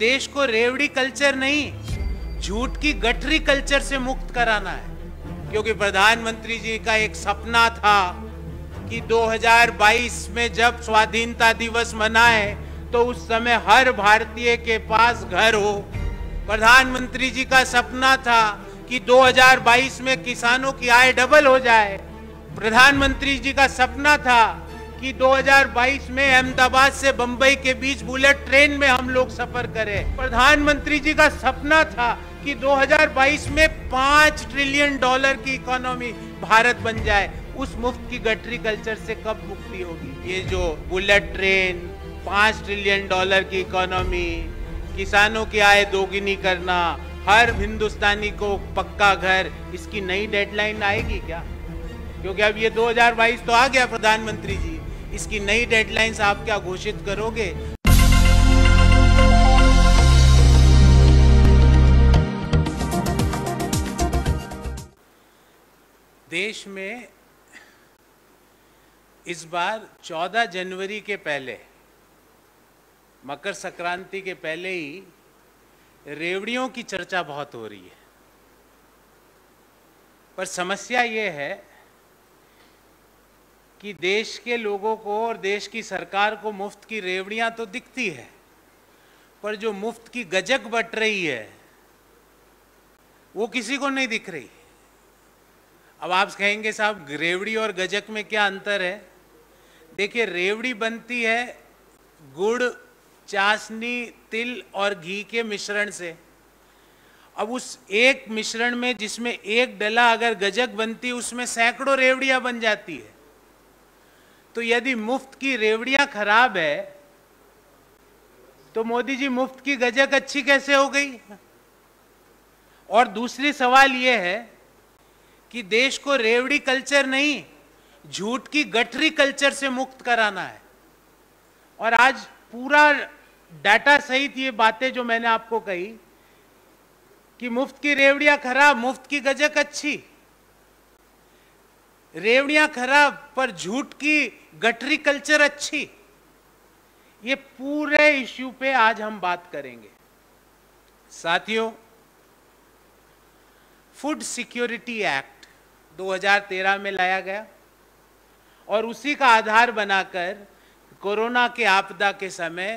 देश को रेवड़ी कल्चर नहीं झूठ की गठरी कल्चर से मुक्त कराना है क्योंकि प्रधानमंत्री जी का एक सपना था कि 2022 में जब स्वाधीनता दिवस मनाए तो उस समय हर भारतीय के पास घर हो प्रधानमंत्री जी का सपना था कि 2022 में किसानों की आय डबल हो जाए प्रधानमंत्री जी का सपना था कि 2022 में अहमदाबाद से बम्बई के बीच बुलेट ट्रेन में हम लोग सफर करें प्रधानमंत्री जी का सपना था कि 2022 में पाँच ट्रिलियन डॉलर की इकोनॉमी भारत बन जाए उस मुफ्त की गटरी कल्चर से कब मुक्ति होगी ये जो बुलेट ट्रेन पाँच ट्रिलियन डॉलर की इकोनॉमी किसानों की आय दोगुनी करना हर हिंदुस्तानी को पक्का घर इसकी नई डेडलाइन आएगी क्या क्योंकि अब ये 2022 तो आ गया प्रधानमंत्री जी इसकी नई डेडलाइंस आप क्या घोषित करोगे देश में इस बार 14 जनवरी के पहले मकर संक्रांति के पहले ही रेवड़ियों की चर्चा बहुत हो रही है पर समस्या ये है कि देश के लोगों को और देश की सरकार को मुफ्त की रेवड़ियां तो दिखती है पर जो मुफ्त की गजक बट रही है वो किसी को नहीं दिख रही अब आप कहेंगे साहब रेवड़ी और गजक में क्या अंतर है देखिए रेवड़ी बनती है गुड़ चाशनी तिल और घी के मिश्रण से अब उस एक मिश्रण में जिसमें एक डला अगर गजक बनती उसमें सैकड़ों रेवड़ियां बन जाती है तो यदि मुफ्त की रेवड़ियां खराब है तो मोदी जी मुफ्त की गजक अच्छी कैसे हो गई और दूसरी सवाल यह है कि देश को रेवड़ी कल्चर नहीं झूठ की गठरी कल्चर से मुक्त कराना है और आज पूरा डाटा सहित ये बातें जो मैंने आपको कही कि मुफ्त की रेवड़ियां खराब मुफ्त की गजक अच्छी रेवड़ियां खराब पर झूठ की गटरी कल्चर अच्छी ये पूरे इश्यू पे आज हम बात करेंगे साथियों फूड सिक्योरिटी एक्ट 2013 में लाया गया और उसी का आधार बनाकर कोरोना के आपदा के समय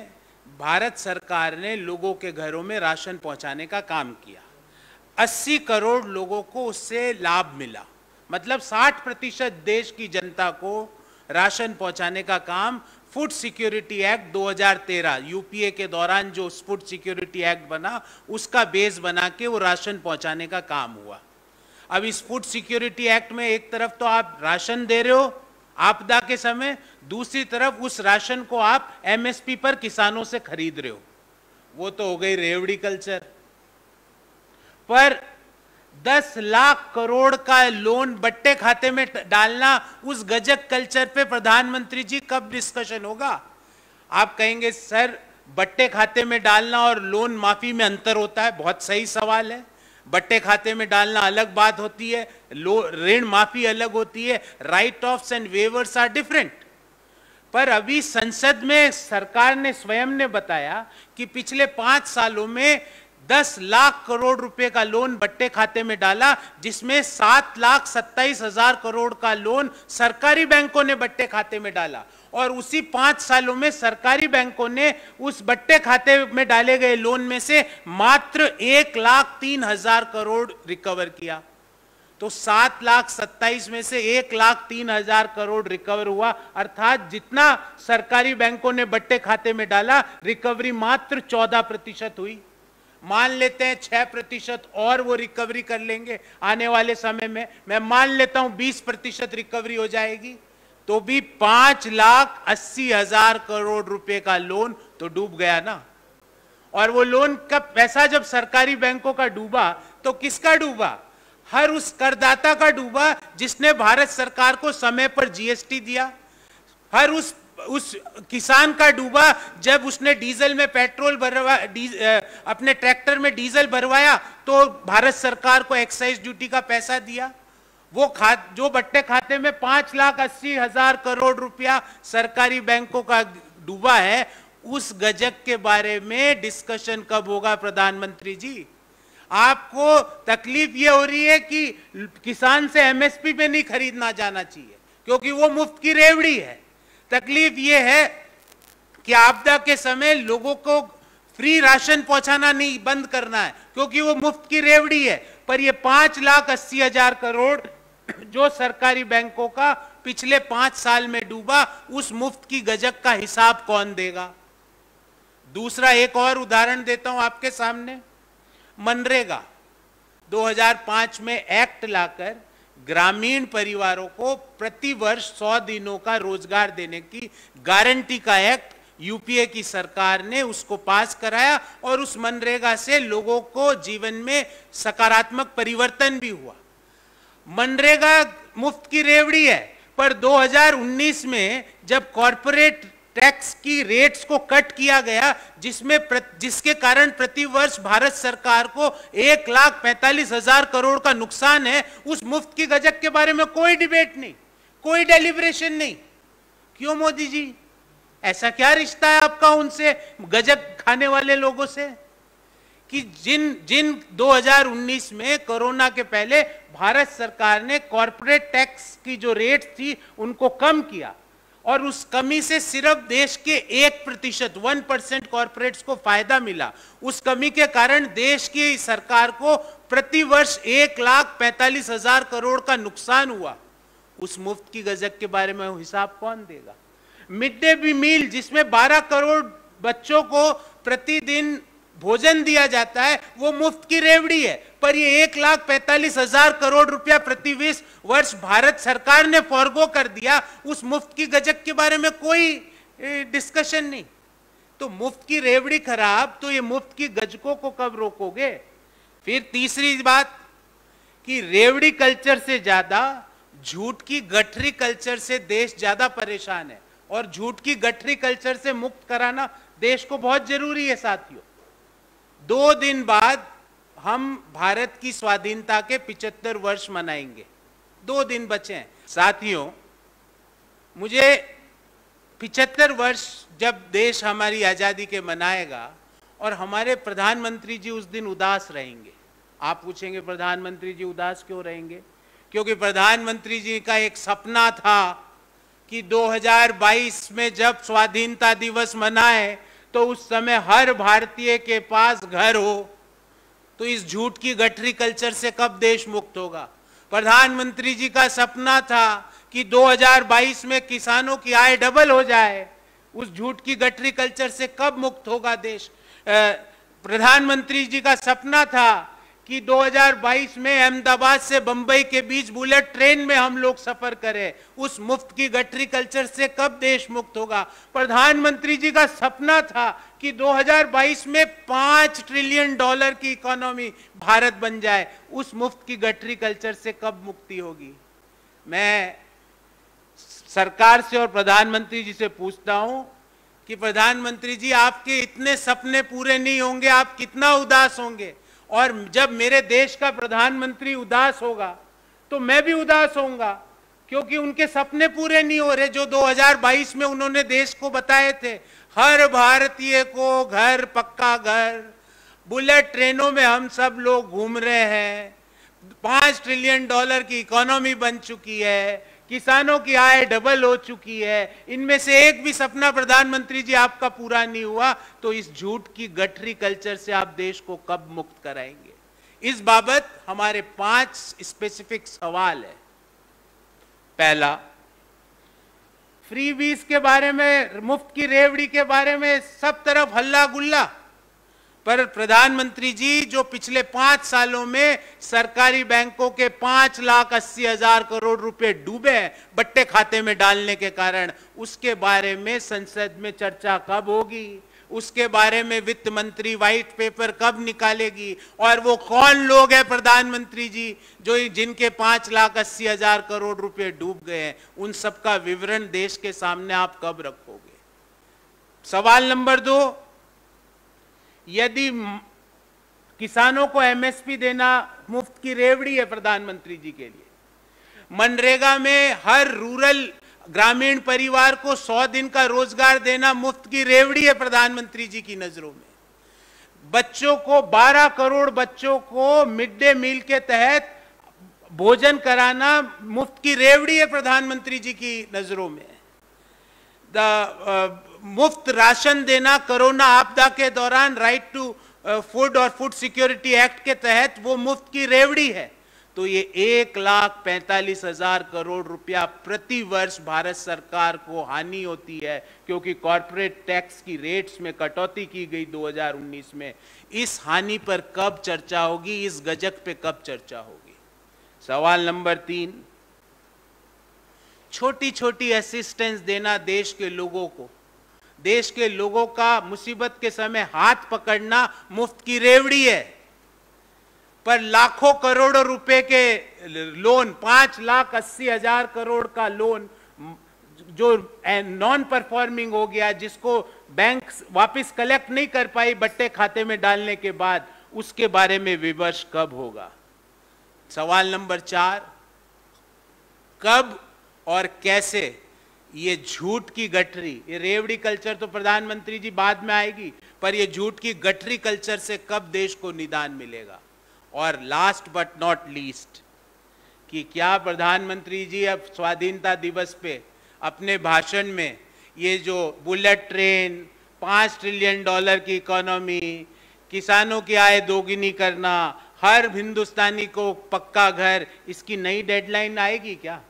भारत सरकार ने लोगों के घरों में राशन पहुंचाने का काम किया 80 करोड़ लोगों को उससे लाभ मिला मतलब 60 प्रतिशत देश की जनता को राशन पहुंचाने का काम फूड सिक्योरिटी एक्ट 2013 यूपीए के दौरान जो फूड सिक्योरिटी एक्ट बना उसका बेस बना के वो राशन पहुंचाने का काम हुआ अब इस फूड सिक्योरिटी एक्ट में एक तरफ तो आप राशन दे रहे हो आपदा के समय दूसरी तरफ उस राशन को आप एमएसपी पर किसानों से खरीद रहे हो वो तो हो गई रेवड़ी कल्चर पर दस लाख करोड़ का लोन बट्टे खाते में डालना उस गजब कल्चर पे प्रधानमंत्री जी कब डिस्कशन होगा आप कहेंगे सर बट्टे खाते में डालना और लोन माफी में अंतर होता है बहुत सही सवाल है बट्टे खाते में डालना अलग बात होती है ऋण माफी अलग होती है write offs and waivers are different पर अभी संसद में सरकार ने स्वयं ने बताया कि पिछले पांच सालों में दस लाख करोड़ रुपए का लोन बट्टे खाते में डाला जिसमें सात लाख सत्ताईस हजार करोड़ का लोन सरकारी बैंकों ने बट्टे खाते में डाला और उसी पांच सालों में सरकारी बैंकों ने उस बट्टे खाते में डाले गए लोन में से मात्र एक लाख तीन हजार करोड़ रिकवर किया तो सात लाख सत्ताईस में से एक लाख तीन हजार करोड़ रिकवर हुआ अर्थात जितना सरकारी बैंकों ने बट्टे खाते में डाला रिकवरी मात्र चौदह प्रतिशत हुई मान लेते हैं छह प्रतिशत और वो रिकवरी कर लेंगे आने वाले समय में मैं मान लेता हूं बीस प्रतिशत रिकवरी हो जाएगी तो भी पांच लाख अस्सी हजार करोड़ रुपए का लोन तो डूब गया ना और वो लोन का पैसा जब सरकारी बैंकों का डूबा तो किसका डूबा हर उस करदाता का डूबा जिसने भारत सरकार को समय पर जीएसटी दिया हर उस उस किसान का डूबा जब उसने डीजल में पेट्रोल भरवा अपने ट्रैक्टर में डीजल भरवाया तो भारत सरकार को एक्साइज ड्यूटी का पैसा दिया वो खा जो बट्टे खाते में पांच लाख अस्सी हजार करोड़ रुपया सरकारी बैंकों का डूबा है उस गजक के बारे में डिस्कशन कब होगा प्रधानमंत्री जी आपको तकलीफ ये हो रही है कि किसान से एमएसपी पे नहीं खरीदना जाना चाहिए क्योंकि वो मुफ्त की रेवड़ी है तकलीफ ये है कि आपदा के समय लोगों को फ्री राशन पहुंचाना नहीं बंद करना है क्योंकि वो मुफ्त की रेवड़ी है पर ये पांच लाख अस्सी हजार करोड़ जो सरकारी बैंकों का पिछले पांच साल में डूबा उस मुफ्त की गजक का हिसाब कौन देगा दूसरा एक और उदाहरण देता हूं आपके सामने मनरेगा 2005 में एक्ट लाकर ग्रामीण परिवारों को प्रतिवर्ष 100 दिनों का रोजगार देने की गारंटी का एक्ट यूपीए की सरकार ने उसको पास कराया और उस मनरेगा से लोगों को जीवन में सकारात्मक परिवर्तन भी हुआ मनरेगा मुफ्त की रेवड़ी है पर 2019 में जब कॉरपोरेट टैक्स की रेट्स को कट किया गया जिसमें जिसके कारण प्रतिवर्ष भारत सरकार को एक लाख पैंतालीस हजार करोड़ का नुकसान है उस मुफ्त की गजक के बारे में कोई डिबेट नहीं कोई डेलिब्रेशन नहीं क्यों मोदी जी ऐसा क्या रिश्ता है आपका उनसे गजक खाने वाले लोगों से कि जिन जिन 2019 में कोरोना के पहले भारत सरकार ने कॉरपोरेट टैक्स की जो रेट थी उनको कम किया और उस कमी से सिर्फ देश के एक प्रतिशत वन परसेंट कॉरपोरेट को फायदा मिला उस कमी के कारण देश की सरकार को प्रतिवर्ष एक लाख पैंतालीस हजार करोड़ का नुकसान हुआ उस मुफ्त की गजब के बारे में हिसाब कौन देगा मिड डे मील जिसमें 12 करोड़ बच्चों को प्रतिदिन भोजन दिया जाता है वो मुफ्त की रेवड़ी है पर ये एक लाख पैंतालीस हजार करोड़ रुपया प्रति बीस वर्ष भारत सरकार ने फॉरगो कर दिया उस मुफ्त की गजक के बारे में कोई डिस्कशन नहीं तो मुफ्त की रेवड़ी खराब तो ये मुफ्त की गजकों को कब रोकोगे फिर तीसरी बात कि रेवड़ी कल्चर से ज्यादा झूठ की गठरी कल्चर से देश ज्यादा परेशान है और झूठ की गठरी कल्चर से मुक्त कराना देश को बहुत जरूरी है साथियों दो दिन बाद हम भारत की स्वाधीनता के 75 वर्ष मनाएंगे दो दिन बचे हैं साथियों मुझे 75 वर्ष जब देश हमारी आज़ादी के मनाएगा और हमारे प्रधानमंत्री जी उस दिन उदास रहेंगे आप पूछेंगे प्रधानमंत्री जी उदास क्यों रहेंगे क्योंकि प्रधानमंत्री जी का एक सपना था कि 2022 में जब स्वाधीनता दिवस मनाए तो उस समय हर भारतीय के पास घर हो तो इस झूठ की गठरी कल्चर से कब देश मुक्त होगा प्रधानमंत्री जी का सपना था कि 2022 में किसानों की आय डबल हो जाए उस झूठ की गठरी कल्चर से कब मुक्त होगा देश प्रधानमंत्री जी का सपना था कि 2022 में अहमदाबाद से बंबई के बीच बुलेट ट्रेन में हम लोग सफर करें उस मुफ्त की गटरी कल्चर से कब देश मुक्त होगा प्रधानमंत्री जी का सपना था कि 2022 में पांच ट्रिलियन डॉलर की इकोनॉमी भारत बन जाए उस मुफ्त की गटरी कल्चर से कब मुक्ति होगी मैं सरकार से और प्रधानमंत्री जी से पूछता हूं कि प्रधानमंत्री जी आपके इतने सपने पूरे नहीं होंगे आप कितना उदास होंगे और जब मेरे देश का प्रधानमंत्री उदास होगा तो मैं भी उदास होऊंगा क्योंकि उनके सपने पूरे नहीं हो रहे जो 2022 में उन्होंने देश को बताए थे हर भारतीय को घर पक्का घर बुलेट ट्रेनों में हम सब लोग घूम रहे हैं पाँच ट्रिलियन डॉलर की इकोनॉमी बन चुकी है किसानों की आय डबल हो चुकी है इनमें से एक भी सपना प्रधानमंत्री जी आपका पूरा नहीं हुआ तो इस झूठ की गठरी कल्चर से आप देश को कब मुक्त कराएंगे इस बाबत हमारे पांच स्पेसिफिक सवाल है पहला फ्री बीज के बारे में मुफ्त की रेवड़ी के बारे में सब तरफ हल्ला गुल्ला पर प्रधानमंत्री जी जो पिछले पांच सालों में सरकारी बैंकों के पांच लाख अस्सी हजार करोड़ रुपए डूबे हैं बट्टे खाते में डालने के कारण उसके बारे में संसद में चर्चा कब होगी उसके बारे में वित्त मंत्री व्हाइट पेपर कब निकालेगी और वो कौन लोग हैं प्रधानमंत्री जी जो जिनके पांच लाख अस्सी हजार करोड़ रुपए डूब गए हैं उन सबका विवरण देश के सामने आप कब रखोगे सवाल नंबर दो यदि किसानों को एमएसपी देना मुफ्त की रेवड़ी है प्रधानमंत्री जी के लिए मनरेगा में हर रूरल ग्रामीण परिवार को 100 दिन का रोजगार देना मुफ्त की रेवड़ी है प्रधानमंत्री जी की नजरों में बच्चों को 12 करोड़ बच्चों को मिड डे मील के तहत भोजन कराना मुफ्त की रेवड़ी है प्रधानमंत्री जी की नजरों में द मुफ्त राशन देना कोरोना आपदा के दौरान राइट टू फूड और फूड सिक्योरिटी एक्ट के तहत वो मुफ्त की रेवड़ी है तो ये एक लाख पैंतालीस हजार करोड़ रुपया प्रति वर्ष भारत सरकार को हानि होती है क्योंकि कॉरपोरेट टैक्स की रेट्स में कटौती की गई 2019 में इस हानि पर कब चर्चा होगी इस गजक पे कब चर्चा होगी सवाल नंबर तीन छोटी छोटी असिस्टेंस देना देश के लोगों को देश के लोगों का मुसीबत के समय हाथ पकड़ना मुफ्त की रेवड़ी है पर लाखों करोड़ों रुपए के लोन पांच लाख अस्सी हजार करोड़ का लोन जो नॉन परफॉर्मिंग हो गया जिसको बैंक वापस कलेक्ट नहीं कर पाई बट्टे खाते में डालने के बाद उसके बारे में विमर्श कब होगा सवाल नंबर चार कब और कैसे ये झूठ की गठरी ये रेवड़ी कल्चर तो प्रधानमंत्री जी बाद में आएगी पर ये झूठ की गठरी कल्चर से कब देश को निदान मिलेगा और लास्ट बट नॉट लीस्ट कि क्या प्रधानमंत्री जी अब स्वाधीनता दिवस पे अपने भाषण में ये जो बुलेट ट्रेन पाँच ट्रिलियन डॉलर की इकोनॉमी किसानों की आय दोगुनी करना हर हिंदुस्तानी को पक्का घर इसकी नई डेडलाइन आएगी क्या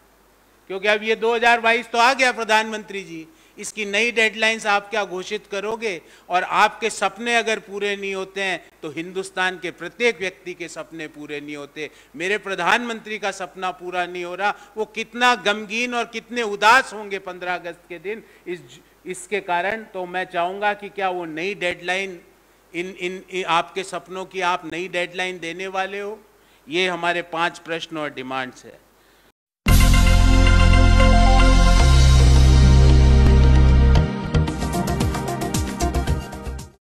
क्योंकि अब ये 2022 तो आ गया प्रधानमंत्री जी इसकी नई डेडलाइंस आप क्या घोषित करोगे और आपके सपने अगर पूरे नहीं होते हैं तो हिंदुस्तान के प्रत्येक व्यक्ति के सपने पूरे नहीं होते मेरे प्रधानमंत्री का सपना पूरा नहीं हो रहा वो कितना गमगीन और कितने उदास होंगे 15 अगस्त के दिन इस इसके कारण तो मैं चाहूँगा कि क्या वो नई डेडलाइन इन, इन इन आपके सपनों की आप नई डेडलाइन देने वाले हो ये हमारे पाँच प्रश्न और डिमांड्स है